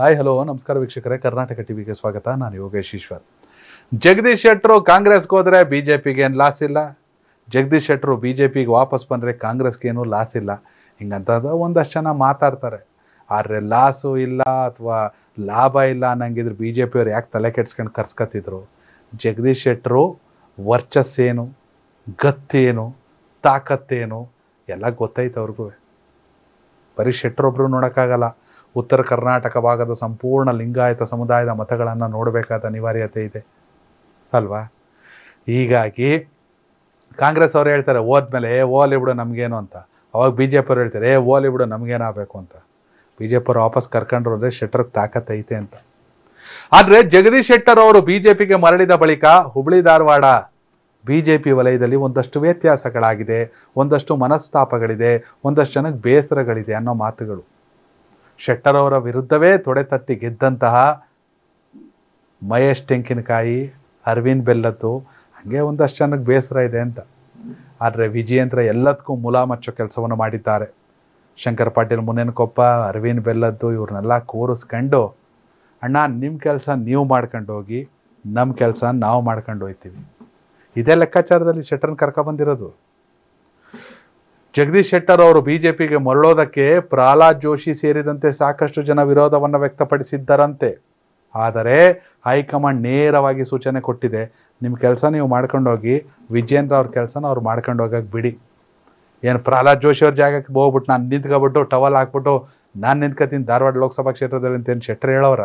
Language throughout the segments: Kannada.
ಹಾಯ್ ಹಲೋ ನಮಸ್ಕಾರ ವೀಕ್ಷಕರೇ ಕರ್ನಾಟಕ ಟಿವಿಗೆ ಸ್ವಾಗತ ನಾನು ಯೋಗೇಶ್ ಈಶ್ವರ್ ಜಗದೀಶ್ ಶೆಟ್ಟರು ಕಾಂಗ್ರೆಸ್ಗೆ ಹೋದರೆ ಬಿ ಜೆ ಪಿಗೆ ಏನು ಲಾಸ್ ಇಲ್ಲ ಜಗದೀಶ್ ಶೆಟ್ಟರು ಬಿ ಜೆ ಪಿಗೆ ವಾಪಸ್ ಬಂದರೆ ಕಾಂಗ್ರೆಸ್ಗೆ ಲಾಸ್ ಇಲ್ಲ ಹಿಂಗಂತ ಒಂದಷ್ಟು ಜನ ಮಾತಾಡ್ತಾರೆ ಆದರೆ ಲಾಸು ಇಲ್ಲ ಅಥವಾ ಲಾಭ ಇಲ್ಲ ಅನ್ನಂಗಿದ್ರು ಬಿ ಜೆ ಪಿಯವ್ರು ಯಾಕೆ ತಲೆ ಕೆಡ್ಸ್ಕೊಂಡು ಕರ್ಸ್ಕತ್ತಿದ್ರು ಜಗದೀಶ್ ಶೆಟ್ಟರು ವರ್ಚಸ್ಸೇನು ಗತ್ತೇನು ತಾಕತ್ತೇನು ಎಲ್ಲ ಗೊತ್ತಾಯ್ತು ಅವ್ರಿಗೂ ಬರೀ ಶೆಟ್ಟರೊಬ್ಬರು ನೋಡೋಕ್ಕಾಗಲ್ಲ ಉತ್ತರ ಕರ್ನಾಟಕ ಭಾಗದ ಸಂಪೂರ್ಣ ಲಿಂಗಾಯತ ಸಮುದಾಯದ ಮತಗಳನ್ನು ನೋಡಬೇಕಾದ ಅನಿವಾರ್ಯತೆ ಇದೆ ಅಲ್ವಾ ಹೀಗಾಗಿ ಕಾಂಗ್ರೆಸ್ ಅವರು ಹೇಳ್ತಾರೆ ಹೋದ್ಮೇಲೆ ಓಲಿ ಬಿಡು ನಮಗೇನು ಅಂತ ಅವಾಗ ಬಿ ಜೆ ಪಿಯವ್ರು ಹೇಳ್ತಾರೆ ಏ ಓಲಿ ಬಿಡು ನಮಗೇನಾಗಬೇಕು ಅಂತ ಬಿ ಜೆ ಪಿಯವರು ವಾಪಸ್ ಕರ್ಕೊಂಡ್ರು ಅಂದರೆ ಶೆಟ್ಟರ್ಗೆ ಐತೆ ಅಂತ ಆದರೆ ಜಗದೀಶ್ ಶೆಟ್ಟರ್ ಅವರು ಬಿ ಜೆ ಪಿಗೆ ಮರಳಿದ ಬಳಿಕ Hubli Dharwad B J P ವಲಯದಲ್ಲಿ ಒಂದಷ್ಟು ವ್ಯತ್ಯಾಸಗಳಾಗಿದೆ ಒಂದಷ್ಟು ಮನಸ್ತಾಪಗಳಿದೆ ಒಂದಷ್ಟು ಜನಕ್ಕೆ ಬೇಸರಗಳಿದೆ ಅನ್ನೋ ಮಾತುಗಳು ಶೆಟ್ಟರ್ ಅವರ ವಿರುದ್ಧವೇ ತಟ್ಟಿ ಗೆದ್ದಂತಹ ಮಹೇಶ್ ಟೆಂಕಿನಕಾಯಿ ಅರವಿಂದ್ ಬೆಲ್ಲದ್ದು ಹಾಗೆ ಒಂದಷ್ಟು ಜನಕ್ಕೆ ಬೇಸರ ಇದೆ ಅಂತ ಆದರೆ ವಿಜಯೇಂದ್ರ ಎಲ್ಲದಕ್ಕೂ ಮುಲಾಮಚ್ಚೋ ಕೆಲಸವನ್ನು ಮಾಡಿದ್ದಾರೆ ಶಂಕರ್ ಪಾಟೀಲ್ ಮುನೇನಕೊಪ್ಪ ಅರವಿಂದ್ ಬೆಲ್ಲದ್ದು ಇವ್ರನ್ನೆಲ್ಲ ಕೂರಿಸ್ಕೊಂಡು ಅಣ್ಣ ನಿಮ್ಮ ಕೆಲಸ ನೀವು ಮಾಡ್ಕೊಂಡು ಹೋಗಿ ನಮ್ಮ ಕೆಲಸ ನಾವು ಮಾಡ್ಕೊಂಡು ಹೋಗ್ತೀವಿ ಇದೇ ಲೆಕ್ಕಾಚಾರದಲ್ಲಿ ಶೆಟ್ಟರ್ನ ಕರ್ಕೊಬಂದಿರೋದು ಜಗದೀಶ್ ಶೆಟ್ಟರ್ ಅವರು ಬಿಜೆಪಿಗೆ ಮರಳೋದಕ್ಕೆ ಪ್ರಹ್ಲಾದ್ ಜೋಶಿ ಸೇರಿದಂತೆ ಸಾಕಷ್ಟು ಜನ ವಿರೋಧವನ್ನು ವ್ಯಕ್ತಪಡಿಸಿದ್ದರಂತೆ ಆದರೆ ಹೈಕಮಾಂಡ್ ನೇರವಾಗಿ ಸೂಚನೆ ಕೊಟ್ಟಿದೆ ನಿಮ್ಮ ಕೆಲಸ ನೀವು ಮಾಡ್ಕೊಂಡೋಗಿ ವಿಜೇಂದ್ರ ಅವ್ರ ಕೆಲಸನ ಅವ್ರು ಮಾಡ್ಕೊಂಡು ಹೋಗಕ್ಕೆ ಬಿಡಿ ಏನು ಪ್ರಹ್ಲಾದ್ ಜೋಶಿ ಅವ್ರ ಜಾಗಕ್ಕೆ ಹೋಗ್ಬಿಟ್ಟು ನಾನು ನಿಂತ್ಕೊಬಿಟ್ಟು ಟವಲ್ ಹಾಕ್ಬಿಟ್ಟು ನಾನು ನಿಂತ್ಕೊತೀನಿ ಧಾರವಾಡ ಲೋಕಸಭಾ ಕ್ಷೇತ್ರದಲ್ಲಿ ಅಂತೇನು ಶೆಟ್ಟರ್ ಹೇಳೋರ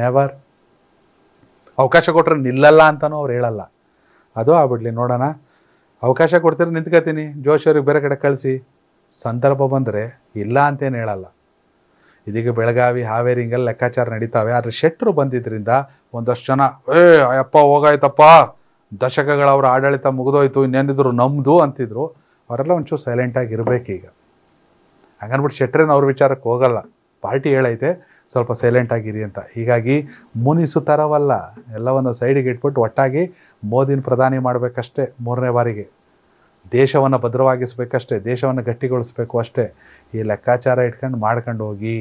ನೆವರ್ ಅವಕಾಶ ಕೊಟ್ಟರೆ ನಿಲ್ಲಲ್ಲ ಅಂತಲೂ ಅವ್ರು ಹೇಳಲ್ಲ ಅದು ಆಗ್ಬಿಡ್ಲಿ ನೋಡೋಣ ಅವಕಾಶ ಕೊಡ್ತೀರ ನಿಂತ್ಕೋತೀನಿ ಜೋಶಿ ಅವ್ರಿಗೆ ಬೇರೆ ಕಡೆ ಕಳಿಸಿ ಸಂದರ್ಭ ಬಂದರೆ ಇಲ್ಲ ಅಂತೇನು ಹೇಳಲ್ಲ ಇದೀಗ ಬೆಳಗಾವಿ ಹಾವೇರಿ ಹಿಂಗೆಲ್ಲ ಲೆಕ್ಕಾಚಾರ ನಡೀತಾವೆ ಆದರೆ ಶೆಟ್ರು ಬಂದಿದ್ದರಿಂದ ಒಂದಷ್ಟು ಜನ ಏ ಅಯ್ಯಪ್ಪ ಹೋಗಾಯ್ತಪ್ಪ ದಶಕಗಳ ಅವರ ಆಡಳಿತ ಮುಗಿದೋಯ್ತು ಇನ್ನೇನಿದ್ರು ನಮ್ಮದು ಅಂತಿದ್ರು ಅವರೆಲ್ಲ ಒಂಚೂರು ಸೈಲೆಂಟಾಗಿ ಇರಬೇಕೀಗ ಹಂಗನ್ಬಿಟ್ಟು ಶೆಟ್ರೇನು ಅವ್ರ ವಿಚಾರಕ್ಕೆ ಹೋಗಲ್ಲ ಪಾರ್ಟಿ ಹೇಳೈತೆ ಸ್ವಲ್ಪ ಸೈಲೆಂಟ್ ಆಗಿರಿ ಅಂತ ಹೀಗಾಗಿ ಮುನಿಸು ಥರವಲ್ಲ ಎಲ್ಲವನ್ನು ಸೈಡಿಗೆ ಇಟ್ಬಿಟ್ಟು ಒಟ್ಟಾಗಿ ಮೋದಿನ ಪ್ರಧಾನಿ ಮಾಡಬೇಕಷ್ಟೇ ಮೂರನೇ ಬಾರಿಗೆ ದೇಶವನ್ನು ಭದ್ರವಾಗಿಸ್ಬೇಕಷ್ಟೇ ದೇಶವನ್ನು ಗಟ್ಟಿಗೊಳಿಸ್ಬೇಕು ಅಷ್ಟೇ ಈ ಲೆಕ್ಕಾಚಾರ ಇಟ್ಕೊಂಡು ಮಾಡ್ಕೊಂಡು ಹೋಗಿ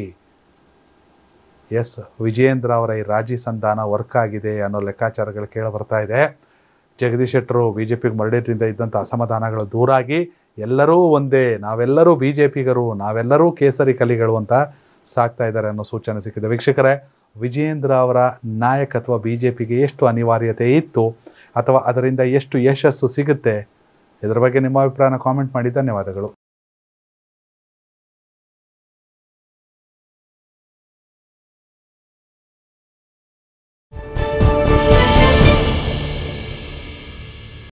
ಎಸ್ ವಿಜಯೇಂದ್ರ ಅವರ ಈ ರಾಜಿ ಸಂಧಾನ ವರ್ಕ್ ಆಗಿದೆ ಅನ್ನೋ ಲೆಕ್ಕಾಚಾರಗಳು ಕೇಳಿ ಬರ್ತಾ ಇದೆ ಜಗದೀಶ್ ಶೆಟ್ಟರು ಬಿ ಜೆ ಪಿಗೆ ಮರಳಿದ್ರಿಂದ ಇದ್ದಂಥ ಅಸಮಾಧಾನಗಳು ದೂರಾಗಿ ಎಲ್ಲರೂ ಒಂದೇ ನಾವೆಲ್ಲರೂ ಬಿ ಜೆ ಪಿಗರು ನಾವೆಲ್ಲರೂ ಕೇಸರಿ ಕಲಿಗಳು ಅಂತ ಸಾಕ್ತಾ ಇದ್ದಾರೆ ಅನ್ನೋ ಸೂಚನೆ ಸಿಕ್ಕಿದೆ ವೀಕ್ಷಕರೇ ವಿಜಯೇಂದ್ರ ಅವರ ನಾಯಕತ್ವ ಬಿ ಜೆ ಪಿಗೆ ಎಷ್ಟು ಅನಿವಾರ್ಯತೆ ಇತ್ತು ಅಥವಾ ಅದರಿಂದ ಎಷ್ಟು ಯಶಸ್ಸು ಸಿಗುತ್ತೆ ಇದರ ಬಗ್ಗೆ ನಿಮ್ಮ ಅಭಿಪ್ರಾಯನ ಕಾಮೆಂಟ್ ಮಾಡಿ ಧನ್ಯವಾದಗಳು